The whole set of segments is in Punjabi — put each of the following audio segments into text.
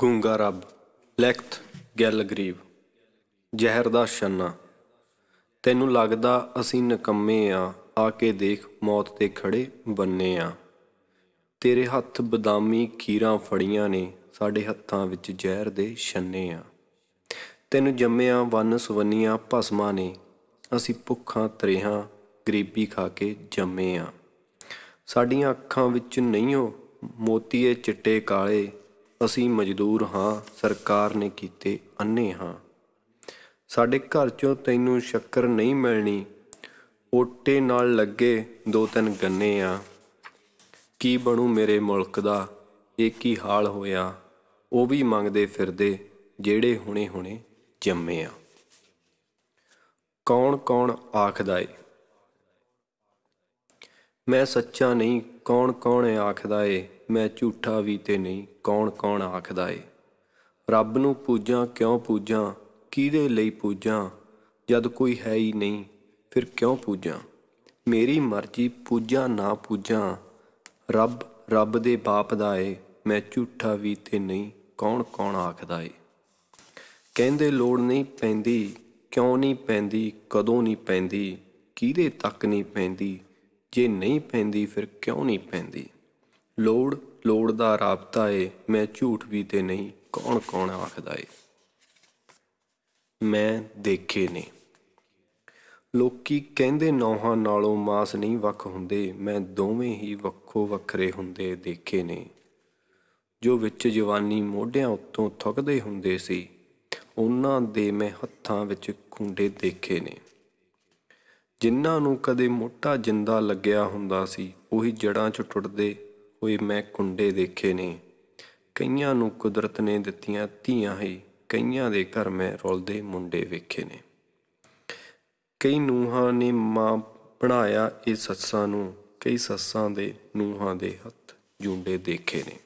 ਗੁੰਗਾ ਰੱਬ ਲੈਕਤ ਗਿੱਲ ਗਰੀਬ ਜ਼ਹਿਰ ਦਾ ਛੰਨਾ ਤੈਨੂੰ ਲੱਗਦਾ ਅਸੀਂ ਨਕੰਮੇ ਆ ਆ ਕੇ ਦੇਖ ਮੌਤ ਤੇ ਖੜੇ ਬੰਨੇ ਆ ਤੇਰੇ ਹੱਥ ਬਦਾਮੀ ਖੀਰਾਂ ਫੜੀਆਂ ਨੇ ਸਾਡੇ ਹੱਥਾਂ ਵਿੱਚ ਜ਼ਹਿਰ ਦੇ ਛੰਨੇ ਆ ਤੈਨੂੰ ਜੰਮਿਆ ਵਨ ਸੁਵੰਨੀਆਂ ਭਸਮਾਂ ਨੇ ਅਸੀਂ ਭੁੱਖਾਂ ਤਰੇਹਾਂ ਗਰੀਬੀ ਖਾ ਕੇ ਜੰਮੇ ਆ ਸਾਡੀਆਂ ਅੱਖਾਂ ਵਿੱਚ ਨਹੀਂ ਹੋ ਮੋਤੀਏ ਚਿੱਟੇ ਕਾਲੇ ਅਸੀਂ ਮਜ਼ਦੂਰ ਹਾਂ ਸਰਕਾਰ ਨੇ ਕੀਤੇ ਅੰਨੇ ਹਾਂ ਸਾਡੇ ਘਰ ਚੋਂ ਤੈਨੂੰ ਸ਼ੱਕਰ ਨਹੀਂ ਮਿਲਣੀ ਓਟੇ ਨਾਲ ਲੱਗੇ ਦੋ ਤਿੰਨ ਗੰਨੇ ਆ ਕੀ ਬਣੂ ਮੇਰੇ ਮੁਲਕ ਦਾ ਇਹ ਕੀ ਹਾਲ ਹੋਇਆ ਉਹ ਵੀ ਮੰਗਦੇ ਫਿਰਦੇ ਜਿਹੜੇ ਹੁਣੇ ਹੁਣੇ ਜੰਮੇ ਆ ਕੌਣ ਕੌਣ ਆਖਦਾ ਏ ਮੈਂ ਸੱਚਾ ਨਹੀਂ ਕੌਣ ਕੌਣ ਆਖਦਾ ਏ ਮੈਂ ਝੂਠਾ ਵੀ ਤੇ ਨਹੀਂ ਕੌਣ ਕੌਣ ਆਖਦਾ ਏ ਰੱਬ ਨੂੰ ਪੂਜਾਂ ਕਿਉਂ ਪੂਜਾਂ ਕਿਹਦੇ ਲਈ ਪੂਜਾਂ ਜਦ ਕੋਈ ਹੈ ਹੀ ਨਹੀਂ ਫਿਰ ਕਿਉਂ ਪੂਜਾਂ ਮੇਰੀ ਮਰਜ਼ੀ ਪੂਜਾਂ ਨਾ ਪੂਜਾਂ ਰੱਬ ਰੱਬ ਦੇ ਬਾਪ ਦਾ ਏ ਮੈਂ ਝੂਠਾ ਵੀ ਤੇ ਨਹੀਂ ਕੌਣ ਕੌਣ ਆਖਦਾ ਏ ਕਹਿੰਦੇ ਲੋੜ ਨਹੀਂ ਪੈਂਦੀ ਕਿਉਂ ਨਹੀਂ ਪੈਂਦੀ ਕਦੋਂ ਨਹੀਂ ਪੈਂਦੀ ਕਿਹਦੇ ਤੱਕ ਨਹੀਂ ਪੈਂਦੀ ਜੇ ਨਹੀਂ ਪੈਂਦੀ ਫਿਰ ਕਿਉਂ ਨਹੀਂ ਪੈਂਦੀ ਲੋੜ ਲੋੜ ਦਾ ਰਾਬਤਾ ਏ ਮੈਂ ਝੂਠ ਵੀ ਤੇ ਨਹੀਂ ਕੌਣ ਕੌਣ ਆਖਦਾ ਏ ਮੈਂ ਦੇਖੇ ਨੇ ਲੋਕੀ ਕਹਿੰਦੇ ਨੌਹਾਂ ਨਾਲੋਂ ਮਾਸ ਨਹੀਂ ਵੱਖ ਹੁੰਦੇ ਮੈਂ ਦੋਵੇਂ ਹੀ ਵੱਖੋ ਵੱਖਰੇ ਹੁੰਦੇ ਦੇਖੇ ਨੇ ਜੋ ਵਿੱਚ ਜਵਾਨੀ ਮੋਢਿਆਂ ਉੱਤੋਂ ਥੁੱਕਦੇ ਹੁੰਦੇ ਸੀ ਉਹਨਾਂ ਦੇ ਮੈਂ ਹੱਥਾਂ ਵਿੱਚ ਖੁੰਡੇ ਦੇਖੇ ਨੇ ਜਿਨ੍ਹਾਂ ਨੂੰ ਕਦੇ ਮੋਟਾ ਜਿੰਦਾ ਲੱਗਿਆ ਹੁੰਦਾ ਸੀ ਉਹੀ ਜੜਾਂ 'ਚ ਟੁੱਟਦੇ ਹੋਏ ਮੈਂ ਕੁੰਡੇ ਦੇਖੇ ਨੇ ਕਈਆਂ ਨੂੰ ਕੁਦਰਤ ਨੇ ਦਿੱਤੀਆਂ ਧੀਆਂ ਹੀ ਕਈਆਂ ਦੇ ਘਰ ਮੈਂ ਰੋਲਦੇ ਮੁੰਡੇ ਵੇਖੇ ਨੇ ਕਈ ਨੂਹਾਂ ਨੇ ਮਾਂ ਬਣਾਇਆ ਇਹ ਸੱਸਾਂ ਨੂੰ ਕਈ ਸੱਸਾਂ ਦੇ ਨੂਹਾਂ ਦੇ ਹੱਥ ਜੁੰਡੇ ਦੇਖੇ ਨੇ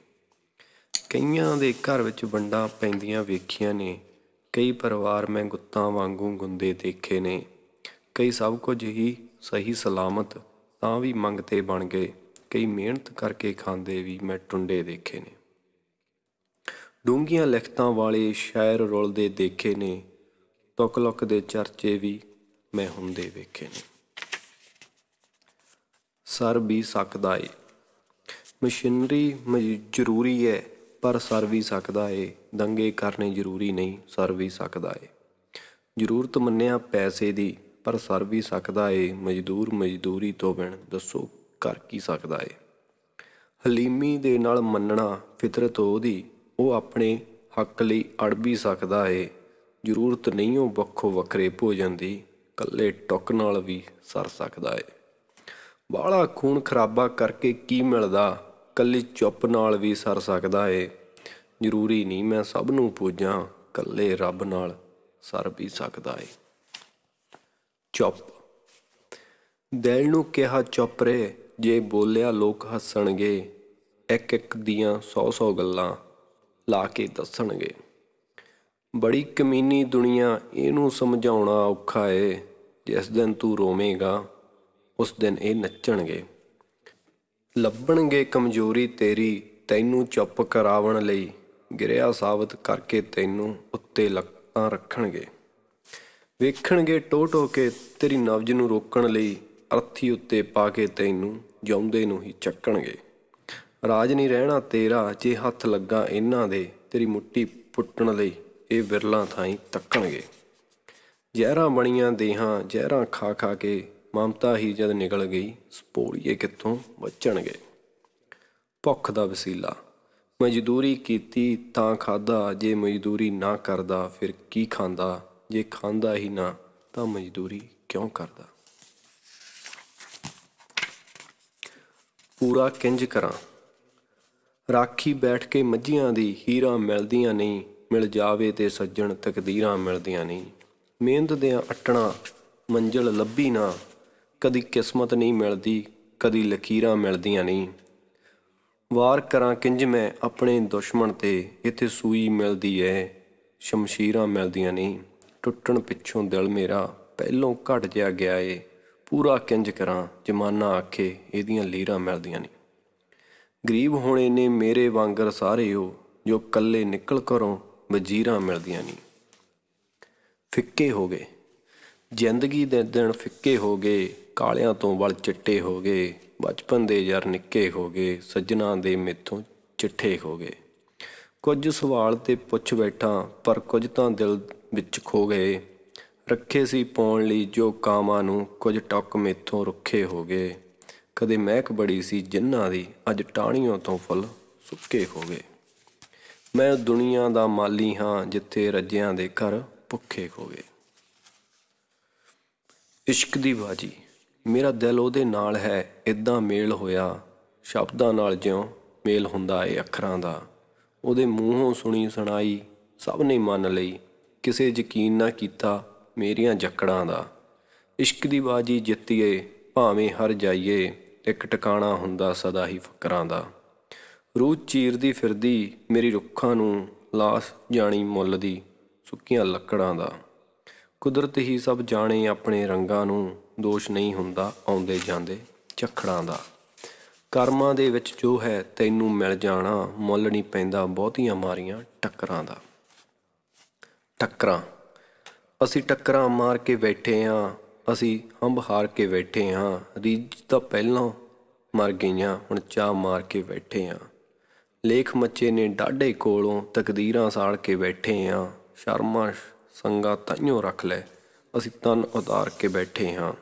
ਕਈਆਂ ਦੇ ਘਰ ਵਿੱਚ ਵੰਡਾਂ ਪੈਂਦੀਆਂ ਵੇਖੀਆਂ ਨੇ ਕਈ ਪਰਿਵਾਰ ਮੈਂ ਗੁੱਤਾਂ ਵਾਂਗੂ ਗੁੰਦੇ ਦੇਖੇ ਨੇ ਕਈ ਸਭ ਕੁਝ ਹੀ ਸਹੀ ਸਲਾਮਤ ਤਾਂ ਵੀ ਮੰਗਤੇ ਬਣ ਗਏ ਕਈ ਮਿਹਨਤ ਕਰਕੇ ਖਾਂਦੇ ਵੀ ਮੈਂ ਟੁੰਡੇ ਦੇਖੇ ਨੇ ਡੂੰਗੀਆਂ ਲਿਖਤਾਂ ਵਾਲੇ ਸ਼ਾਇਰ ਰੁਲਦੇ ਦੇਖੇ ਨੇ ਤਕਲਕ ਦੇ ਚਰਚੇ ਵੀ ਮੈਂ ਹੁੰਦੇ ਵੇਖੇ ਨੇ ਸਰ ਵੀ ਸਕਦਾ ਏ ਮਸ਼ੀਨਰੀ ਜ਼ਰੂਰੀ ਹੈ ਪਰ ਸਰ ਵੀ ਸਕਦਾ ਏ ਦੰਗੇ ਕਰਨੇ ਜ਼ਰੂਰੀ ਨਹੀਂ ਸਰ ਵੀ ਸਕਦਾ ਏ ਜ਼ਰੂਰਤ ਮੰਨਿਆ ਪੈਸੇ ਦੀ ਪਰ ਸਰ ਵੀ ਸਕਦਾ ਏ ਮਜ਼ਦੂਰ ਮਜ਼ਦੂਰੀ ਤੋਂ ਬਿਨ ਦੱਸੋ ਕਰ ਕੀ ਸਕਦਾ ਏ ਹਲੀਮੀ ਦੇ ਨਾਲ ਮੰਨਣਾ ਫਿਤਰਤ ਉਹਦੀ ਉਹ ਆਪਣੇ ਹੱਕ ਲਈ ਅੜ ਵੀ ਸਕਦਾ ਏ ਜ਼ਰੂਰਤ ਨਹੀਂ ਉਹ ਵੱਖੋ ਵੱਖਰੇ ਭੋਜਨ ਦੀ ਕੱਲੇ ਟੁੱਕ ਨਾਲ ਵੀ ਸਰ ਸਕਦਾ ਏ ਬਾਲਾ ਖੂਨ ਖਰਾਬਾ ਕਰਕੇ ਕੀ ਮਿਲਦਾ ਕੱਲੀ ਚੁੱਪ ਨਾਲ ਵੀ ਸਰ ਸਕਦਾ ਏ ਜ਼ਰੂਰੀ ਨਹੀਂ ਮੈਂ ਸਭ ਨੂੰ ਪੂਜਾਂ ਕੱਲੇ ਰੱਬ ਨਾਲ ਸਰ ਵੀ ਸਕਦਾ ਏ ਚੁੱਪ ਦਿਲ ਨੂੰ ਕਿਹਾ ਚੁੱਪ ਰਹਿ ਜੇ ਬੋਲਿਆ ਲੋਕ ਹੱਸਣਗੇ ਇੱਕ ਇੱਕ ਦੀਆਂ 100-100 ਗੱਲਾਂ ਲਾ ਕੇ ਦੱਸਣਗੇ ਬੜੀ ਕਮੀਨੀ ਦੁਨੀਆ ਇਹਨੂੰ ਸਮਝਾਉਣਾ ਔਖਾ ਏ ਜਿਸ ਦਿਨ ਤੂੰ ਰੋਵੇਂਗਾ ਉਸ ਦਿਨ ਇਹ ਨੱਚਣਗੇ ਲੱਭਣਗੇ ਕਮਜ਼ੋਰੀ ਤੇਰੀ ਤੈਨੂੰ ਚੁੱਪ ਕਰਾਵਣ ਲਈ ਗਿਰਿਆ ਸਾਬਤ ਕਰਕੇ ਤੈਨੂੰ ਉੱਤੇ ਲੱਤਾਂ ਰੱਖਣਗੇ ਵੇਖਣਗੇ ਟੋ ਟੋ ਕੇ ਤੇਰੀ ਨਵਜ ਨੂੰ ਰੋਕਣ ਲਈ ਅਰਥੀ ਉੱਤੇ ਪਾ ਕੇ ਤੈਨੂੰ ਜਉਂਦੇ ਨੂੰ ਹੀ ਚੱਕਣਗੇ ਰਾਜ ਨਹੀਂ ਰਹਿਣਾ ਤੇਰਾ ਜੇ ਹੱਥ ਲੱਗਾ ਇਹਨਾਂ ਦੇ ਤੇਰੀ ਮੁੱਟੀ ਪੁੱਟਣ ਲਈ ਇਹ ਵਿਰਲਾ ਥਾਈ ਤੱਕਣਗੇ ਜ਼ਹਿਰਾਂ ਬਣੀਆਂ ਦੇਹਾਂ ਜ਼ਹਿਰਾਂ ਖਾ ਖਾ ਕੇ ਮਮਤਾ ਹੀ ਜਦ ਨਿਕਲ ਗਈ ਸਪੋੜੀਏ ਕਿੱਥੋਂ ਬਚਣਗੇ ਭੁੱਖ ਦਾ ਵਸੀਲਾ ਮਜ਼ਦੂਰੀ ਕੀਤੀ ਤਾਂ ਖਾਦਾ ਜੇ ਮਜ਼ਦੂਰੀ ਨਾ ਕਰਦਾ ਫਿਰ ਕੀ ਖਾਂਦਾ ਜੇ ਖਾਂਦਾ ਹੀ ਨਾ ਤਾਂ ਮਜ਼ਦੂਰੀ ਕਿਉਂ ਕਰਦਾ ਪੂਰਾ ਕਿੰਜ ਕਰਾਂ ਰਾਖੀ ਬੈਠ ਕੇ ਮੱਝੀਆਂ ਦੀ ਹੀਰਾ ਮਿਲਦੀਆਂ ਨਹੀਂ ਮਿਲ ਜਾਵੇ ਤੇ ਸੱਜਣ ਤਕਦੀਰਾਂ ਮਿਲਦੀਆਂ ਨਹੀਂ ਮਿਹਨਤ ਦੇ ਅਟਣਾ ਮੰਜ਼ਲ ਲੱਭੀ ਨਾ ਕਦੀ ਕਿਸਮਤ ਨਹੀਂ ਮਿਲਦੀ ਕਦੀ ਲਕੀਰਾਂ ਮਿਲਦੀਆਂ ਨਹੀਂ ਵਾਰ ਕਰਾਂ ਕਿੰਜ ਮੈਂ ਆਪਣੇ ਦੁਸ਼ਮਣ ਤੇ ਇੱਥੇ ਸੂਈ ਮਿਲਦੀ ਐ ਸ਼ਮਸ਼ੀਰਾਂ ਮਿਲਦੀਆਂ ਨਹੀਂ ਟੁੱਟਣ ਪਿੱਛੋਂ ਦਿਲ ਮੇਰਾ ਪਹਿਲੋਂ ਘਟ ਜਿਆ ਗਿਆ ਏ ਪੂਰਾ ਕਿੰਜ ਕਰਾਂ ਜਮਾਨਾ ਆਖੇ ਇਹਦੀਆਂ ਲੀਰਾਂ ਮਿਲਦੀਆਂ ਨਹੀਂ ਗਰੀਬ ਹੋਣੇ ਨੇ ਮੇਰੇ ਵਾਂਗਰ ਸਾਰੇ ਹੋ ਜੋ ਕੱਲੇ ਨਿਕਲ ਕਰੋਂ ਵਜੀਰਾਂ ਮਿਲਦੀਆਂ ਨਹੀਂ ਫਿੱਕੇ ਹੋ ਗਏ ਜ਼ਿੰਦਗੀ ਦੇ ਦਿਨ ਫਿੱਕੇ ਹੋ ਗਏ ਕਾਲਿਆਂ ਤੋਂ ਵੱਲ ਚਿੱਟੇ ਹੋ ਗਏ ਬਚਪਨ ਦੇ ਯਾਰ ਨਿੱਕੇ ਹੋ ਗਏ ਸੱਜਣਾ ਦੇ ਮਿੱਥੋਂ ਚਿੱਠੇ ਹੋ ਗਏ ਕੁਝ ਸਵਾਲ ਤੇ ਪੁੱਛ ਬੈਠਾ ਪਰ ਕੁਝ ਤਾਂ ਦਿਲ ਵਿੱਚ ਖੋ ਗਏ ਰੱਖੇ ਸੀ ਪਾਉਣ ਲਈ ਜੋ ਕਾਮਾਂ ਨੂੰ ਕੁਝ ਟੱਕ ਮੇਥੋਂ ਰੁੱਖੇ ਹੋ ਗਏ ਕਦੇ ਮਹਿਕ ਬੜੀ ਸੀ ਜਿੰਨਾਂ ਦੀ ਅੱਜ ਟਾਣੀਆਂ ਤੋਂ ਫੁੱਲ ਸੁੱਕੇ ਹੋ ਗਏ ਮੈਂ ਦੁਨੀਆ ਦਾ ਮਾਲੀ ਹਾਂ ਜਿੱਥੇ ਰੱਜਿਆਂ ਦੇ ਘਰ ਭੁੱਖੇ ਹੋ ਗਏ ਇਸ਼ਕ ਦੀ ਬਾਜੀ ਮੇਰਾ ਦਿਲ ਉਹਦੇ ਨਾਲ ਹੈ ਇਦਾਂ ਮੇਲ ਹੋਇਆ ਸ਼ਬਦਾਂ ਨਾਲ ਜਿਉਂ ਮੇਲ ਹੁੰਦਾ ਏ ਅੱਖਰਾਂ ਦਾ ਉਹਦੇ ਮੂੰਹੋਂ ਸੁਣੀ ਸੁਣਾਈ ਸਭ ਨੇ ਮੰਨ ਲਈ ਕਿਸੇ ਯਕੀਨ ਨਾ ਕੀਤਾ ਮੇਰੀਆਂ ਜੱਕੜਾਂ ਦਾ ਇਸ਼ਕ ਦੀ ਬਾਜੀ ਜਿੱਤੀਏ ਭਾਵੇਂ ਹਰ ਜਾਈਏ ਇੱਕ ਟਿਕਾਣਾ ਹੁੰਦਾ ਸਦਾ ਹੀ ਫਕਰਾਂ ਦਾ ਰੂਹ ਚੀਰਦੀ ਫਿਰਦੀ ਮੇਰੀ ਰੁੱਖਾਂ ਨੂੰ ਲਾਸ ਜਾਣੀ ਮੁੱਲ ਦੀ ਸੁੱਕੀਆਂ ਲੱਕੜਾਂ ਦਾ ਕੁਦਰਤ ਹੀ ਸਭ ਜਾਣੇ ਆਪਣੇ ਰੰਗਾਂ ਨੂੰ ਦੋਸ਼ ਨਹੀਂ ਹੁੰਦਾ ਆਉਂਦੇ ਜਾਂਦੇ ਝਖੜਾਂ ਦਾ ਕਰਮਾਂ ਦੇ ਵਿੱਚ ਜੋ ਹੈ ਤੈਨੂੰ ਮਿਲ ਜਾਣਾ ਮੁੱਲ ਨਹੀਂ ਪੈਂਦਾ ਬਹੁਤੀਆਂ ਮਾਰੀਆਂ ਟੱਕਰਾਂ ਦਾ ਟੱਕਰਾਂ ਅਸੀਂ ਟੱਕਰਾਂ ਮਾਰ ਕੇ ਬੈਠੇ ਆ ਅਸੀਂ ਹੰਬ ਹਾਰ ਕੇ ਬੈਠੇ ਆ ਰੀਜ ਤਾਂ ਪਹਿਲਾਂ ਮਰ ਗਈਆਂ ਹੁਣ ਚਾਹ ਮਾਰ ਕੇ ਬੈਠੇ ਆ ਲੇਖ ਮੱਚੇ ਨੇ ਡਾਢੇ ਕੋਲੋਂ ਤਕਦੀਰਾਂ ਸਾੜ ਕੇ ਬੈਠੇ ਆ ਸ਼ਰਮਾ ਸੰਗਾ ਤਾਈਓ ਰੱਖ ਲੈ ਅਸੀਂ ਤਨ ਉਤਾਰ ਕੇ ਬੈਠੇ ਆ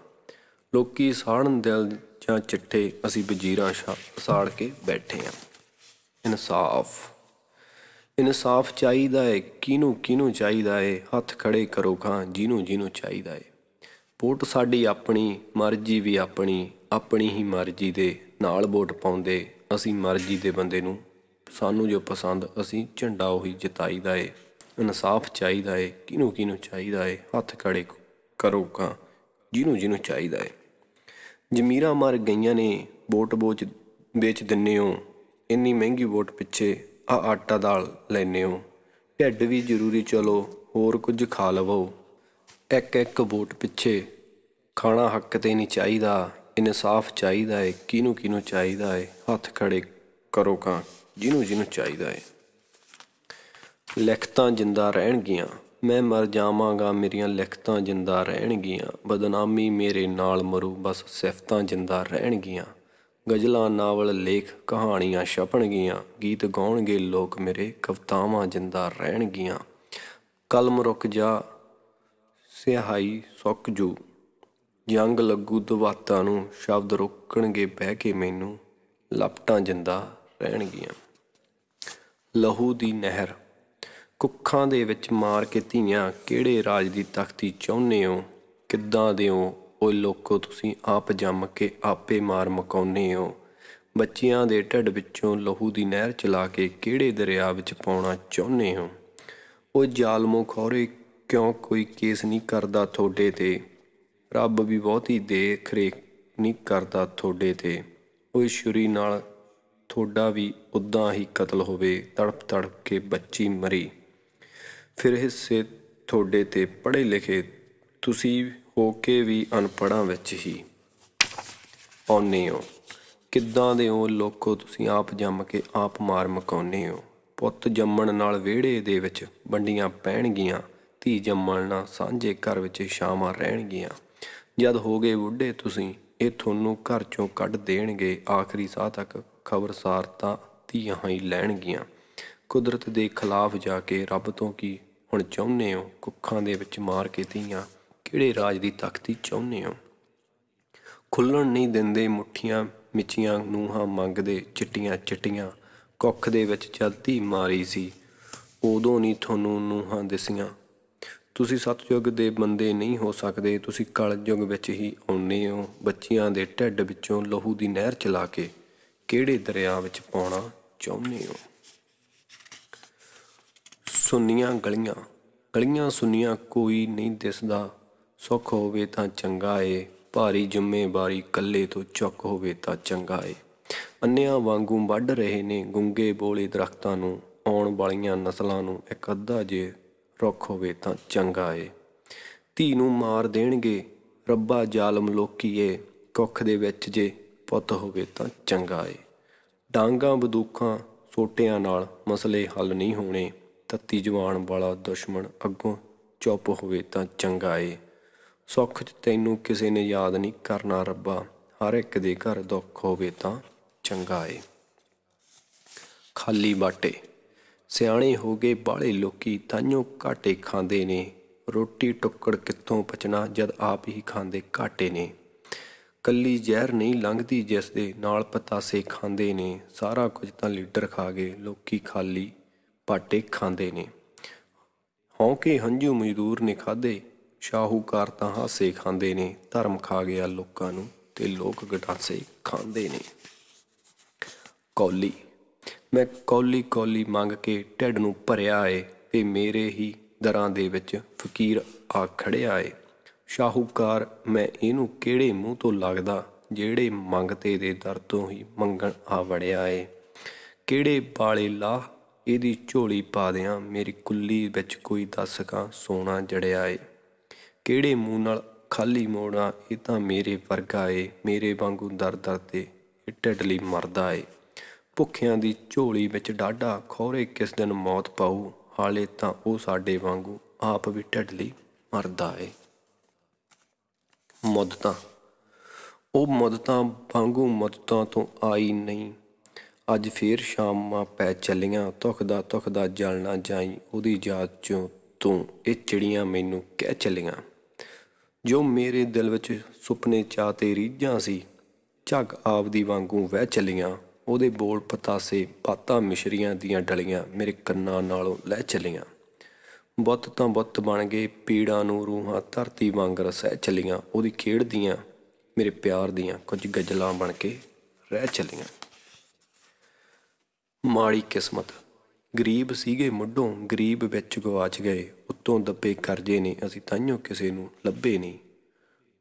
ਲੋਕੀ ਸਾੜਨ ਦਿਲ ਜਾਂ ਚਿੱਠੇ ਅਸੀਂ ਵਜੀਰਾ ਸਾੜ ਕੇ ਬੈਠੇ ਆ ਇਨਸਾਫ ਇਨਸਾਫ ਚਾਹੀਦਾ ਏ ਕਿਨੂੰ ਕਿਨੂੰ ਚਾਹੀਦਾ ਏ ਹੱਥ ਖੜੇ ਕਰੋ ਖਾਂ ਜਿਨੂੰ ਜਿਨੂੰ ਚਾਹੀਦਾ ਏ ਵੋਟ ਸਾਡੀ ਆਪਣੀ ਮਰਜ਼ੀ ਵੀ ਆਪਣੀ ਆਪਣੀ ਹੀ ਮਰਜ਼ੀ ਦੇ ਨਾਲ ਵੋਟ ਪਾਉਂਦੇ ਅਸੀਂ ਮਰਜ਼ੀ ਦੇ ਬੰਦੇ ਨੂੰ ਸਾਨੂੰ ਜੋ ਪਸੰਦ ਅਸੀਂ ਝੰਡਾ ਉਹੀ ਜਿਤਾਈਦਾ ਏ ਇਨਸਾਫ ਚਾਹੀਦਾ ਏ ਕਿਨੂੰ ਕਿਨੂੰ ਚਾਹੀਦਾ ਏ ਹੱਥ ਖੜੇ ਕਰੋ ਖਾਂ ਜਿਨੂੰ ਜਿਨੂੰ ਚਾਹੀਦਾ ਏ ਜ਼ਮੀਰਾਂ ਮਰ ਗਈਆਂ ਨੇ ਵੋਟ ਬੋਚ ਵੇਚ ਦਿੰਨੇ ਹੋ ਇੰਨੀ ਮਹਿੰਗੀ ਵੋਟ ਪਿੱਛੇ ਆ ਆਟਾ ਦਾਲ ਲੈਨੇ ਹੋ ਢਿੱਡ ਵੀ ਜ਼ਰੂਰੀ ਚਲੋ ਹੋਰ ਕੁਝ ਖਾ ਲਵੋ ਇੱਕ ਇੱਕ ਵੋਟ ਪਿੱਛੇ ਖਾਣਾ ਹੱਕ ਤੇ ਨਹੀਂ ਚਾਹੀਦਾ ਇਨਸਾਫ ਚਾਹੀਦਾ ਹੈ ਕਿਨੂੰ ਕਿਨੂੰ ਚਾਹੀਦਾ ਹੈ ਹੱਥ ਖੜੇ ਕਰੋ ਕਾਂ ਜਿਹਨੂੰ ਜਿਹਨੂੰ ਚਾਹੀਦਾ ਹੈ ਲਿਖਤਾਂ ਜਿੰਦਾ ਰਹਿਣਗੀਆਂ ਮੈਂ ਮਰ ਜਾਵਾਂਗਾ ਮੇਰੀਆਂ ਲਿਖਤਾਂ ਜਿੰਦਾ ਰਹਿਣਗੀਆਂ ਬਦਨਾਮੀ ਮੇਰੇ ਨਾਲ ਮਰੂ ਬਸ ਸਿਫਤਾਂ ਜਿੰਦਾ ਰਹਿਣਗੀਆਂ ਗਜ਼ਲਾਂ ਨਾਵਲ ਲੇਖ ਕਹਾਣੀਆਂ ਛਪਣਗੀਆਂ ਗੀਤ ਗਾਉਣਗੇ ਲੋਕ ਮੇਰੇ ਕਵਤਾਵਾਂ ਜਿੰਦਾ ਰਹਿਣਗੀਆਂ ਕਲਮ ਰੁਕ ਜਾ ਸਿਹਾਈ ਸੁੱਕ ਜੂ ਜੰਗ ਲੱਗੂ ਦਵਾਤਾਂ ਨੂੰ ਸ਼ਬਦ ਰੋਕਣਗੇ ਬਹਿ ਕੇ ਮੈਨੂੰ ਲਪਟਾਂ ਜਿੰਦਾ ਰਹਿਣਗੀਆਂ ਲਹੂ ਦੀ ਨਹਿਰ ਕੁੱਖਾਂ ਦੇ ਵਿੱਚ ਮਾਰ ਕੇ ਧੀਆਂ ਕਿਹੜੇ ਰਾਜ ਦੀ ਤਖਤੀ ਚਾਹੁੰਦੇ ਹੋ ਕਿੱਦਾਂ ਦਿਓ ਓਏ ਲੋਕੋ ਤੁਸੀਂ ਆਪ ਜੰਮ ਕੇ ਆਪੇ ਮਾਰ ਮਕਾਉਨੇ ਹੋ ਬੱਚਿਆਂ ਦੇ ਢੱਡ ਵਿੱਚੋਂ ਲਹੂ ਦੀ ਨਹਿਰ ਚਲਾ ਕੇ ਕਿਹੜੇ ਦਰਿਆ ਵਿੱਚ ਪਾਉਣਾ ਚਾਹੁੰਦੇ ਹੋ ਉਹ ਜ਼ਾਲਮੋ ਖੌਰੇ ਕਿਉਂ ਕੋਈ ਕੇਸ ਨਹੀਂ ਕਰਦਾ ਤੁਹਾਡੇ ਤੇ ਰੱਬ ਵੀ ਬਹੁਤੀ ਦੇਖ ਰੇਖ ਨਹੀਂ ਕਰਦਾ ਤੁਹਾਡੇ ਤੇ ਉਹ ਸ਼ੁਰੀ ਨਾਲ ਤੁਹਾਡਾ ਵੀ ਉਦਾਂ ਹੀ ਕਤਲ ਹੋਵੇ ਤੜਪ ਤੜਪ ਕੇ ਬੱਚੀ ਮਰੀ ਫਿਰ ਹਿੱਸੇ ਤੁਹਾਡੇ ਤੇ ਪੜ੍ਹੇ ਲਿਖੇ ਤੁਸੀਂ ਹੋ ਕੇ ਵੀ ਅਨਪੜਾਂ ਵਿੱਚ ਹੀ ਆਉਨੇ ਹੋ ਕਿੱਦਾਂ ਦੇ ਹੋ ਲੋਕੋ ਤੁਸੀਂ ਆਪ ਜੰਮ ਕੇ ਆਪ ਮਾਰ ਮਕਾਉਨੇ ਹੋ ਪੁੱਤ ਜੰਮਣ ਨਾਲ ਵਿਹੜੇ ਦੇ ਵਿੱਚ ਵੰਡੀਆਂ ਪੈਣਗੀਆਂ ਧੀ ਜੰਮਣ ਨਾਲ ਸਾਂਝੇ ਘਰ ਵਿੱਚ ਸ਼ਾਮਾਂ ਰਹਿਣਗੀਆਂ ਜਦ ਹੋਗੇ ਬੁੱਢੇ ਤੁਸੀਂ ਇਹ ਤੁਹਾਨੂੰ ਘਰ ਚੋਂ ਕੱਢ ਦੇਣਗੇ ਆਖਰੀ ਸਾਹ ਤੱਕ ਖਬਰਸਾਰ ਤਾਂ ਧੀਆਂ ਹੀ ਲੈਣਗੀਆਂ ਕੁਦਰਤ ਦੇ ਖਿਲਾਫ ਜਾ ਕੇ ਰੱਬ ਤੋਂ ਕੀ ਹੁਣ ਚਾਹੁੰਨੇ ਹੋ ਕੁੱਖਾਂ ਦੇ ਵਿੱਚ ਮਾਰ ਕੇ ਧੀਆਂ ਕਿਹੜੇ ਰਾਜ ਦੀ ਤਖਤੀ ਚਾਹੁੰਦੇ ਹੋ ਖੁੱਲਣ ਨਹੀਂ ਦਿੰਦੇ ਮੁੱਠੀਆਂ ਮਿੱਚੀਆਂ ਨੂਹਾਂ ਮੰਗਦੇ ਚਿੱਟੀਆਂ ਚਿੱਟੀਆਂ ਕੁੱਖ ਦੇ ਵਿੱਚ ਚਲਦੀ ਮਾਰੀ ਸੀ ਉਦੋਂ ਨਹੀਂ ਤੁਹਾਨੂੰ ਨੂਹਾਂ ਦਿਸੀਆਂ ਤੁਸੀਂ ਸਤਜੁਗ ਦੇ ਬੰਦੇ ਨਹੀਂ ਹੋ ਸਕਦੇ ਤੁਸੀਂ ਕਲਯੁਗ ਵਿੱਚ ਹੀ ਆਉਨੇ ਹੋ ਬੱਚਿਆਂ ਦੇ ਢਿੱਡ ਵਿੱਚੋਂ ਲਹੂ ਦੀ ਨਹਿਰ ਚਲਾ ਕੇ ਕਿਹੜੇ ਦਰਿਆ ਵਿੱਚ ਪਾਉਣਾ ਚਾਹੁੰਦੇ ਹੋ ਸੁੰਨੀਆਂ ਗਲੀਆਂ ਗਲੀਆਂ ਸੁੰਨੀਆਂ ਕੋਈ ਨਹੀਂ ਦਿਸਦਾ ਸੁੱਖ ਹੋਵੇ ਤਾਂ ਚੰਗਾ ਏ ਭਾਰੀ ਜ਼ਿੰਮੇਵਾਰੀ ਕੱਲੇ ਤੋਂ ਚੁੱਕ ਹੋਵੇ ਤਾਂ ਚੰਗਾ ਏ ਅੰਨਿਆਂ ਵਾਂਗੂ ਵੱਢ ਰਹੇ ਨੇ ਗੁੰਗੇ ਬੋਲੇ ਦਰਖਤਾਂ ਨੂੰ ਆਉਣ ਵਾਲੀਆਂ ਨਸਲਾਂ ਨੂੰ ਇੱਕ ਅੱਧਾ ਜੇ ਰੁੱਖ ਹੋਵੇ ਤਾਂ ਚੰਗਾ ਏ ਧੀ ਨੂੰ ਮਾਰ ਦੇਣਗੇ ਰੱਬਾ ਜ਼ਾਲਮ ਲੋਕੀਏ ਕੁੱਖ ਦੇ ਵਿੱਚ ਜੇ ਪੁੱਤ ਹੋਵੇ ਤਾਂ ਚੰਗਾ ਏ ਡਾਂਗਾ ਬਦੂਖਾਂ ਸੋਟਿਆਂ ਨਾਲ ਮਸਲੇ ਹੱਲ ਨਹੀਂ ਹੋਣੇ ਤੱਤੀ ਜਵਾਨ ਵਾਲਾ ਦੁਸ਼ਮਣ ਅੱਗੋਂ ਚੁੱਪ ਹੋਵੇ ਤਾਂ ਚੰਗਾ ਏ ਸੁੱਖ 'ਚ ਤੈਨੂੰ ਕਿਸੇ ਨੇ ਯਾਦ ਨਹੀਂ ਕਰਨਾ ਰੱਬਾ ਹਰ ਇੱਕ ਦੇ ਘਰ ਦੁੱਖ ਹੋਵੇ ਤਾਂ ਚੰਗਾ ਏ ਖਾਲੀ ਬਾਟੇ ਸਿਆਣੇ ਹੋ ਗਏ ਬਾਲੇ ਲੋਕੀ ਤਾਂਿਓ ਘਾਟੇ ਖਾਂਦੇ ਨੇ ਰੋਟੀ ਟੁੱਕੜ ਕਿੱਥੋਂ ਪਚਣਾ ਜਦ ਆਪ ਹੀ ਖਾਂਦੇ ਘਾਟੇ ਨੇ ਕੱਲੀ ਜ਼ਹਿਰ ਨਹੀਂ ਲੰਘਦੀ ਜਿਸ ਦੇ ਨਾਲ ਪਤਾਸੇ ਖਾਂਦੇ ਨੇ ਸਾਰਾ ਕੁਝ ਤਾਂ ਲੀਡਰ ਖਾ ਗਏ ਲੋਕੀ ਖਾਲੀ ਪਾਟੇ ਖਾਂਦੇ ਨੇ ਹੌਂਕੇ ਹੰਝੂ ਮਜ਼ਦੂਰ ਨੇ ਖਾਦੇ ਸ਼ਾਹੂਕਾਰ ਤਾਂ ਹਾਸੇ ਖਾਂਦੇ ਨੇ ਧਰਮ ਖਾ ਗਿਆ ਲੋਕਾਂ ਨੂੰ ਤੇ ਲੋਕ ਗਟਾਸੇ ਖਾਂਦੇ ਨੇ ਕੌਲੀ ਮੈਂ ਕੌਲੀ ਕੌਲੀ ਮੰਗ ਕੇ ਢਿੱਡ ਨੂੰ ਭਰਿਆ ਏ ਤੇ ਮੇਰੇ ਹੀ ਦਰਾਂ ਦੇ ਵਿੱਚ ਫਕੀਰ ਆ ਖੜਿਆ ਏ ਸ਼ਾਹੂਕਾਰ ਮੈਂ ਇਹਨੂੰ ਕਿਹੜੇ ਮੂੰਹ ਤੋਂ ਲੱਗਦਾ ਜਿਹੜੇ ਮੰਗਤੇ ਦੇ ਦਰ ਤੋਂ ਹੀ ਮੰਗਣ ਆ ਵੜਿਆ ਏ ਕਿਹੜੇ ਬਾਲੇ ਲਾ ਇਹਦੀ ਝੋਲੀ ਪਾ ਦਿਆਂ ਮੇਰੀ ਕੁੱਲੀ ਵਿੱਚ ਕੋਈ ਦੱਸ ਕਾ ਸੋਨਾ ਜੜਿਆ ਏ ਕਿਹੜੇ ਮੂੰਹ ਨਾਲ ਖਾਲੀ ਮੋੜਾ ਇਹ ਤਾਂ ਮੇਰੇ ਵਰਗਾ ਏ ਮੇਰੇ ਵਾਂਗੂ ਦਰ ਦਰ ਤੇ ਢਿੱਡ ਲਈ ਮਰਦਾ ਏ ਭੁੱਖਿਆਂ ਦੀ ਝੋਲੀ ਵਿੱਚ ਡਾਢਾ ਖੋਰੇ ਕਿਸ ਦਿਨ ਮੌਤ ਪਾਉ ਹਾਲੇ ਤਾਂ ਉਹ ਸਾਡੇ ਵਾਂਗੂ ਆਪ ਵੀ ਢਿੱਡ ਲਈ ਮਰਦਾ ਏ ਮੁੱਦਤਾਂ ਉਹ ਮੁੱਦਤਾਂ ਵਾਂਗੂ ਮੁੱਦਤਾਂ ਤੋਂ ਆਈ ਨਹੀਂ ਅੱਜ ਫੇਰ ਸ਼ਾਮਾਂ ਪੈ ਚੱਲੀਆਂ ਧੁਖਦਾ ਦਾ ਜਲਣਾ ਜਾਈ ਉਹਦੀ ਯਾਦ ਚੋਂ ਤੂੰ ਇਹ ਚਿੜੀਆਂ ਮੈਨੂੰ ਕਹਿ ਚੱਲੀਆਂ ਜੋ ਮੇਰੇ ਦਿਲ ਵਿੱਚ ਸੁਪਨੇ ਚਾ ਤੇ ਰੀਝਾਂ ਸੀ ਝੱਗ ਦੀ ਵਾਂਗੂ ਵਹਿ ਚਲੀਆਂ ਉਹਦੇ ਬੋਲ ਪਤਾਸੇ ਪਾਤਾ ਮਿਸ਼ਰੀਆਂ ਦੀਆਂ ਡਲੀਆਂ ਮੇਰੇ ਕੰਨਾਂ ਨਾਲੋਂ ਲੈ ਚਲੀਆਂ ਬੁੱਤ ਤਾਂ ਬੁੱਤ ਬਣ ਗਏ ਪੀੜਾਂ ਨੂੰ ਰੂਹਾਂ ਧਰਤੀ ਵਾਂਗ ਰਸੈ ਚਲੀਆਂ ਉਹਦੀ ਖੇਡ ਦੀਆਂ ਮੇਰੇ ਪਿਆਰ ਦੀਆਂ ਕੁਝ ਗਜ਼ਲਾਂ ਬਣ ਕੇ ਰਹਿ ਚਲੀਆਂ ਮਾੜੀ ਕਿਸਮਤ ਗਰੀਬ ਸੀਗੇ ਮੁੱਢੋਂ ਗਰੀਬ ਵਿੱਚ ਗਵਾਚ ਗਏ ਉੱਤੋਂ ਦੱਬੇ ਕਰਜ਼ੇ ਨੇ ਅਸੀਂ ਤਾਈਓ ਕਿਸੇ ਨੂੰ ਲੱਭੇ ਨਹੀਂ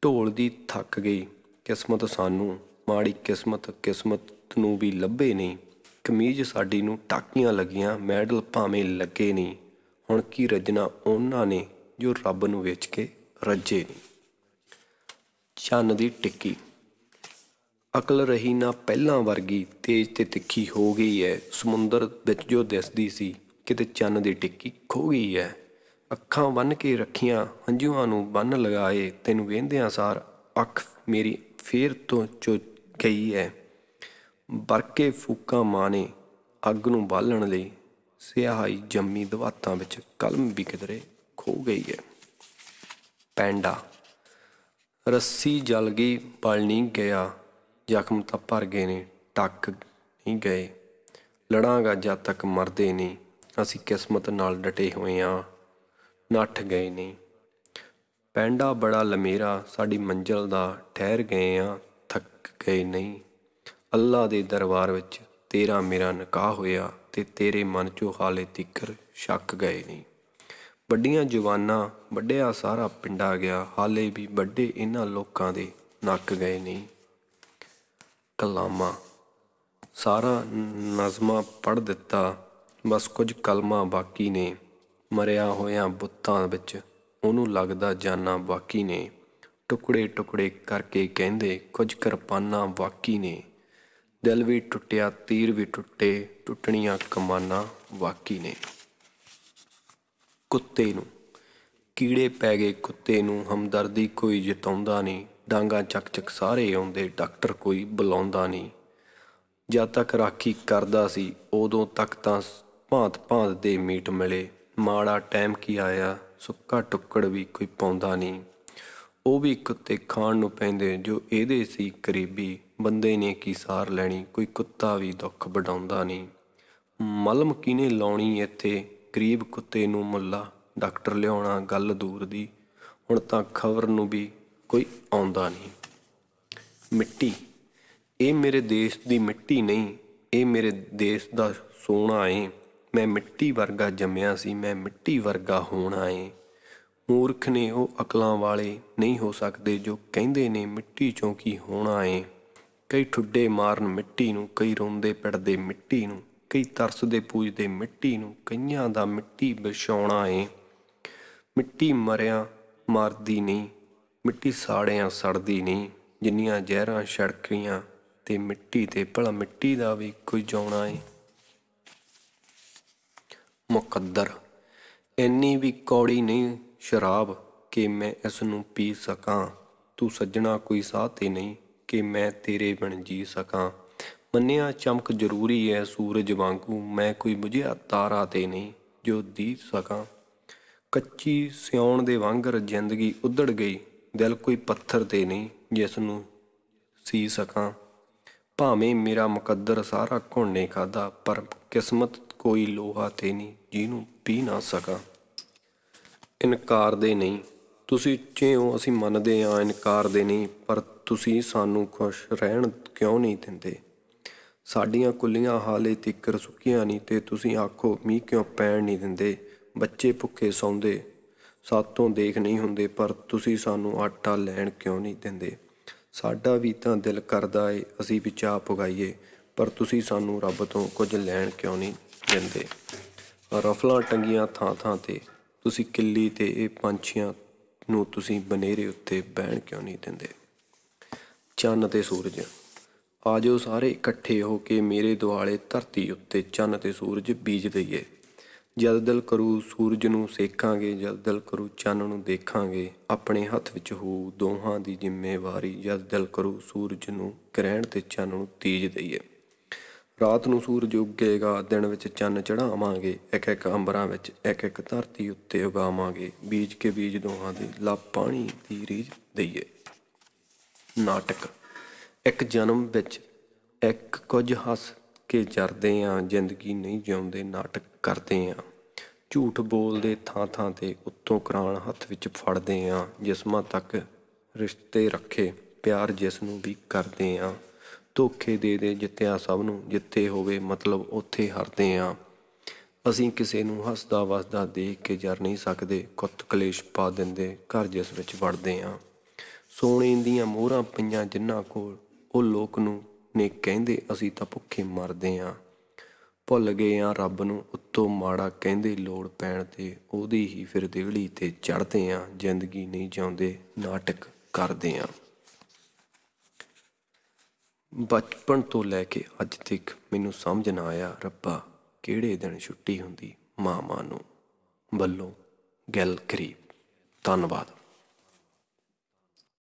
ਢੋਲ ਦੀ ਥੱਕ ਗਈ ਕਿਸਮਤ ਸਾਨੂੰ ਮਾੜੀ ਕਿਸਮਤ ਕਿਸਮਤ ਨੂੰ ਵੀ ਲੱਭੇ ਨਹੀਂ ਕਮੀਜ਼ ਸਾਡੀ ਨੂੰ ਟਾਕੀਆਂ ਲੱਗੀਆਂ ਮੈਡਲ ਭਾਵੇਂ ਲੱਗੇ ਨਹੀਂ ਹੁਣ ਕੀ ਰਜਣਾ ਉਹਨਾਂ ਨੇ ਜੋ ਰੱਬ ਨੂੰ ਵੇਚ ਕੇ ਰੱਜੇ ਨਹੀਂ ਚੰਨ ਦੀ ਟਿੱਕੀ ਅਕਲ ਰਹੀ ਨਾ ਪਹਿਲਾਂ ਵਰਗੀ ਤੇਜ਼ ਤੇ ਤਿੱਖੀ ਹੋ ਗਈ ਹੈ ਸਮੁੰਦਰ ਵਿੱਚ ਜੋ ਦਿਸਦੀ ਸੀ ਕਿਤੇ ਚੰਨ ਦੀ ਟਿੱਕੀ ਖੋ ਗਈ ਹੈ ਅੱਖਾਂ ਬੰਨ ਕੇ ਰੱਖੀਆਂ ਹੰਝੂਆਂ ਨੂੰ ਬੰਨ ਲਗਾਏ ਤੈਨੂੰ ਵੇਂਦਿਆਂ ਸਾਰ ਅੱਖ ਮੇਰੀ ਫੇਰ ਤੋਂ ਚੁ ਗਈ ਹੈ ਬਰਕੇ ਫੂਕਾਂ ਮਾਨੇ ਅੱਗ ਨੂੰ ਬਾਲਣ ਲਈ ਸਿਆਹੀ ਜੰਮੀ ਦਵਾਤਾਂ ਵਿੱਚ ਕਲਮ ਵੀ ਕਿਦਰੇ ਖੋ ਗਈ ਹੈ ਪੈਂਡਾ ਰੱਸੀ ਜਲ ਗਈ ਬਲਣੀ ਗਿਆ ਜ਼ਖਮ ਤਾਂ ਭਰ ਗਏ ਨੇ ਟੱਕ ਨਹੀਂ ਗਏ ਲੜਾਂਗਾ ਜਦ ਤੱਕ ਮਰਦੇ ਨਹੀਂ ਅਸੀਂ ਕਿਸਮਤ ਨਾਲ ਡਟੇ ਹੋਏ ਆ ਨੱਠ ਗਏ ਨਹੀਂ ਪੈਂਡਾ ਬੜਾ ਲਮੇਰਾ ਸਾਡੀ ਮੰਜ਼ਲ ਦਾ ਠਹਿਰ ਗਏ ਆ ਥੱਕ ਗਏ ਨਹੀਂ ਅੱਲਾ ਦੇ ਦਰਬਾਰ ਵਿੱਚ ਤੇਰਾ ਮੇਰਾ ਨਿਕਾਹ ਹੋਇਆ ਤੇ ਤੇਰੇ ਮਨ ਚੋਂ ਹਾਲੇ ਤਿੱਕਰ ਸ਼ੱਕ ਗਏ ਨਹੀਂ ਵੱਡੀਆਂ ਜਵਾਨਾਂ ਵੱਡਿਆ ਸਾਰਾ ਪਿੰਡਾ ਗਿਆ ਹਾਲੇ ਵੀ ਵੱਡੇ ਇਹਨਾਂ ਲੋਕਾਂ ਦੇ ਨੱਕ ਗਏ ਨਹੀਂ ਕਲਾਮਾ ਸਾਰਾ ਨਜ਼ਮਾ ਪੜ ਦਿੱਤਾ ਬਸ ਕੁਝ ਕਲਮਾ ਬਾਕੀ ਨੇ ਮਰਿਆ ਹੋਇਆ ਬੁੱਤਾਂ ਵਿੱਚ ਉਹਨੂੰ ਲੱਗਦਾ ਜਾਨਾ ਬਾਕੀ ਨੇ ਟੁਕੜੇ ਟੁਕੜੇ ਕਰਕੇ ਕਹਿੰਦੇ ਕੁਝ ਕਿਰਪਾਨਾਂ ਬਾਕੀ ਨੇ ਦਿਲ ਵੀ ਟੁੱਟਿਆ ਤੀਰ ਵੀ ਟੁੱਟੇ ਟੁੱਟਣੀਆਂ ਕਮਾਨਾਂ ਬਾਕੀ ਨੇ ਕੁੱਤੇ ਨੂੰ ਕੀੜੇ ਪੈ ਗਏ ਕੁੱਤੇ ਨੂੰ ਹਮਦਰਦੀ ਕੋਈ ਜਿਤਾਉਂਦਾ ਨਹੀਂ ਡਾਂਗਾ ਚੱਕ ਚੱਕ ਸਾਰੇ ਆਉਂਦੇ ਡਾਕਟਰ ਕੋਈ ਬੁਲਾਉਂਦਾ ਨਹੀਂ ਜਦ ਤੱਕ ਰਾਖੀ ਕਰਦਾ ਸੀ ਉਦੋਂ ਤੱਕ ਤਾਂ ਭਾਂਤ ਭਾਂਤ ਦੇ ਮੀਟ ਮਿਲੇ ਮਾੜਾ ਟਾਈਮ ਕੀ ਆਇਆ ਸੁੱਕਾ ਟੁੱਕੜ ਵੀ ਕੋਈ ਪਾਉਂਦਾ ਨਹੀਂ ਉਹ ਵੀ ਕੁੱਤੇ ਖਾਣ ਨੂੰ ਪੈਂਦੇ ਜੋ ਇਹਦੇ ਸੀ ਕਰੀਬੀ ਬੰਦੇ ਨੇ ਕੀ ਸਾਰ ਲੈਣੀ ਕੋਈ ਕੁੱਤਾ ਵੀ ਦੁੱਖ ਵਡਾਉਂਦਾ ਨਹੀਂ ਮਲਮ ਕਿਨੇ ਲਾਉਣੀ ਇੱਥੇ ਗਰੀਬ ਕੁੱਤੇ ਨੂੰ ਮੁੱਲਾ ਡਾਕਟਰ ਲਿਆਉਣਾ ਗੱਲ ਦੂਰ ਦੀ ਹੁਣ ਤਾਂ ਖਬਰ ਨੂੰ ਵੀ ਕੋਈ ਆਉਂਦਾ ਨਹੀਂ ਮਿੱਟੀ ਇਹ ਮੇਰੇ ਦੇਸ਼ ਦੀ ਮਿੱਟੀ ਨਹੀਂ ਇਹ ਮੇਰੇ ਦੇਸ਼ ਦਾ ਸੋਨਾ ਏ ਮੈਂ ਮਿੱਟੀ ਵਰਗਾ ਜੰਮਿਆ ਸੀ ਮੈਂ ਮਿੱਟੀ ਵਰਗਾ ਹੋਣਾ ਏ ਮੂਰਖ ਨੇ ਉਹ ਅਕਲਾਂ ਵਾਲੇ ਨਹੀਂ ਹੋ ਸਕਦੇ ਜੋ ਕਹਿੰਦੇ ਨੇ ਮਿੱਟੀ ਚੋਂ ਕੀ ਹੋਣਾ ਏ ਕਈ ਠੁੱਡੇ ਮਾਰਨ ਮਿੱਟੀ ਨੂੰ ਕਈ ਰੋਂਦੇ ਪਿੜਦੇ ਮਿੱਟੀ ਨੂੰ ਕਈ ਤਰਸਦੇ ਪੂਜਦੇ ਮਿੱਟੀ ਨੂੰ ਕਈਆਂ ਦਾ ਮਿੱਟੀ ਵਿਛਾਉਣਾ ਏ ਮਿੱਟੀ ਮਰਿਆ ਮਰਦੀ ਨਹੀਂ ਮਿੱਟੀ ਸਾੜਿਆਂ ਸੜਦੀ ਨਹੀਂ ਜਿੰਨੀਆਂ ਜ਼ਹਿਰਾਂ ਛੜਕੀਆਂ ਤੇ ਮਿੱਟੀ ਤੇ ਭਲਾ ਮਿੱਟੀ ਦਾ ਵੀ ਕੋਈ ਜਾਉਣਾ ਏ ਮੁਕੱਦਰ ਇੰਨੀ ਵੀ ਕੌੜੀ ਨਹੀਂ ਸ਼ਰਾਬ ਕਿ ਮੈਂ ਇਸ ਨੂੰ ਪੀ ਸਕਾਂ ਤੂੰ ਸੱਜਣਾ ਕੋਈ ਸਾਹ ਤੇ ਨਹੀਂ ਕਿ ਮੈਂ ਤੇਰੇ ਬਣ ਜੀ ਸਕਾਂ ਮੰਨਿਆ ਚਮਕ ਜ਼ਰੂਰੀ ਹੈ ਸੂਰਜ ਵਾਂਗੂ ਮੈਂ ਕੋਈ ਬੁਝਿਆ ਤਾਰਾ ਤੇ ਨਹੀਂ ਜੋ ਦੀ ਸਕਾਂ ਕੱਚੀ ਸਿਉਣ ਦੇ ਵਾਂਗਰ ਜ਼ਿੰਦਗੀ ਉੱਧੜ ਗਈ ਦਿਲ ਕੋਈ ਪੱਥਰ ਤੇ ਨਹੀਂ ਜਿਸ ਨੂੰ ਸੀ ਸਕਾਂ ਭਾਵੇਂ ਮੇਰਾ ਮੁਕੱਦਰ ਸਾਰਾ ਘੁੰਨੇ ਖਾਦਾ ਪਰ ਕਿਸਮਤ ਕੋਈ ਲੋਹਾ ਤੇ ਨਹੀਂ ਜਿਹਨੂੰ ਪੀ ਨਾ ਸਕਾਂ ਇਨਕਾਰ ਦੇ ਨਹੀਂ ਤੁਸੀਂ ਚਿਓ ਅਸੀਂ ਮੰਨਦੇ ਆ ਇਨਕਾਰ ਦੇ ਨਹੀਂ ਪਰ ਤੁਸੀਂ ਸਾਨੂੰ ਖੁਸ਼ ਰਹਿਣ ਕਿਉਂ ਨਹੀਂ ਦਿੰਦੇ ਸਾਡੀਆਂ ਕੁੱਲੀਆਂ ਹਾਲੇ ਤੀਕਰ ਸੁੱਕੀਆਂ ਨਹੀਂ ਤੇ ਤੁਸੀਂ ਆਖੋ ਮੀਂਹ ਕਿਉਂ ਪੈਣ ਨਹੀਂ ਦਿੰਦੇ ਬੱਚੇ ਭੁੱਖੇ ਸੌਂਦੇ ਸਾਤੋਂ ਦੇਖ ਨਹੀਂ ਹੁੰਦੇ ਪਰ ਤੁਸੀਂ ਸਾਨੂੰ ਆਟਾ ਲੈਣ ਕਿਉਂ ਨਹੀਂ ਦਿੰਦੇ ਸਾਡਾ ਵੀ ਤਾਂ ਦਿਲ ਕਰਦਾ ਏ ਅਸੀਂ ਵੀ ਚਾਹ ਪੁਗਾਈਏ ਪਰ ਤੁਸੀਂ ਸਾਨੂੰ ਰੱਬ ਤੋਂ ਕੁਝ ਲੈਣ ਕਿਉਂ ਨਹੀਂ ਦਿੰਦੇ ਰਫਲਾਂ ਟੰਗੀਆਂ ਥਾਂ ਥਾਂ ਤੇ ਤੁਸੀਂ ਕਿੱਲੀ ਤੇ ਇਹ ਪੰਛੀਆਂ ਨੂੰ ਤੁਸੀਂ ਬਨੇਰੇ ਉੱਤੇ ਬਹਿਣ ਕਿਉਂ ਨਹੀਂ ਦਿੰਦੇ ਚੰਨ ਤੇ ਸੂਰਜ ਆਜੋ ਸਾਰੇ ਇਕੱਠੇ ਹੋ ਕੇ ਮੇਰੇ ਦਿਵਾਲੇ ਧਰਤੀ ਉੱਤੇ ਚੰਨ ਤੇ ਸੂਰਜ ਬੀਜ ਦਈਏ ਜਦ ਦਿਲ ਕਰੂ ਸੂਰਜ ਨੂੰ ਸੇਖਾਂਗੇ ਜਦ ਦਿਲ ਕਰੂ ਚੰਨ ਨੂੰ ਦੇਖਾਂਗੇ ਆਪਣੇ ਹੱਥ ਵਿੱਚ ਹੋ ਦੋਹਾਂ ਦੀ ਜ਼ਿੰਮੇਵਾਰੀ ਜਦ ਦਿਲ ਕਰੂ ਸੂਰਜ ਨੂੰ ਗ੍ਰਹਿਣ ਤੇ ਚੰਨ ਨੂੰ ਤੀਜ ਦਈਏ ਰਾਤ ਨੂੰ ਸੂਰਜ ਉੱਗੇਗਾ ਦਿਨ ਵਿੱਚ ਚੰਨ ਚੜਾਵਾਂਗੇ ਇੱਕ ਇੱਕ ਅੰਬਰਾਂ ਵਿੱਚ ਇੱਕ ਇੱਕ ਧਰਤੀ ਉੱਤੇ ਉਗਾਵਾਂਗੇ ਬੀਜ ਕੇ ਬੀਜ ਦੋਹਾਂ ਦੇ ਲਾ ਪਾਣੀ ਦੀ ਰੀਜ ਦਈਏ ਨਾਟਕ ਇੱਕ ਜਨਮ ਵਿੱਚ ਇੱਕ ਕੁਝ ਹੱਸ ਕੇ ਜਰਦੇ ਆ ਜ਼ਿੰਦਗੀ ਨਹੀਂ ਜਿਉਂਦੇ ਨਾਟਕ ਕਰਦੇ ਆ ਝੂਠ ਬੋਲਦੇ ਥਾਂ ਥਾਂ ਤੇ ਉੱਤੋਂ ਕਰਾਣ ਹੱਥ ਵਿੱਚ ਫੜਦੇ ਆ ਜਿਸਮਾਂ ਤੱਕ ਰਿਸ਼ਤੇ ਰੱਖੇ ਪਿਆਰ ਜਿਸ ਨੂੰ ਵੀ ਕਰਦੇ ਆ ਧੋਖੇ ਦੇ ਦੇ ਜਿੱਤਿਆ ਸਭ ਨੂੰ ਜਿੱਥੇ ਹੋਵੇ ਮਤਲਬ ਉੱਥੇ ਹਰਦੇ ਆ ਅਸੀਂ ਕਿਸੇ ਨੂੰ ਹੱਸਦਾ ਵਸਦਾ ਦੇਖ ਕੇ ਜਰ ਨਹੀਂ ਸਕਦੇ ਕੁੱਤ ਕਲੇਸ਼ ਪਾ ਦਿੰਦੇ ਘਰ ਜਿਸ ਵਿੱਚ ਵੜਦੇ ਆ ਸੋਨੇ ਦੀਆਂ ਮੋਹਰਾਂ ਪਈਆਂ ਜਿੰਨਾ ਕੋਲ ਉਹ ਲੋਕ ਨੂੰ ਨੇ ਕਹਿੰਦੇ ਅਸੀਂ ਤਾਂ ਭੁੱਖੇ ਮਰਦੇ ਆ ਭੁੱਲ ਗਏ ਆ ਰੱਬ ਨੂੰ ਉੱਤੋਂ ਮਾੜਾ ਕਹਿੰਦੇ ਲੋੜ ਪੈਣ ਤੇ ਉਹਦੀ ਹੀ ਫਿਰ ਦੇਵਲੀ ਤੇ ਚੜਦੇ ਆ ਜ਼ਿੰਦਗੀ ਨਹੀਂ ਜਿਉਂਦੇ ਨਾਟਕ ਕਰਦੇ ਆ ਬਚਪਨ ਤੋਂ ਲੈ ਕੇ ਅੱਜ ਤੱਕ ਮੈਨੂੰ ਸਮਝ ਨਾ ਆਇਆ ਰੱਬਾ ਕਿਹੜੇ ਦਿਨ ਛੁੱਟੀ ਹੁੰਦੀ ਮਾਮਾ ਨੂੰ ਵੱਲੋਂ ਗੱਲ ਕਰੀ ਧੰਨਵਾਦ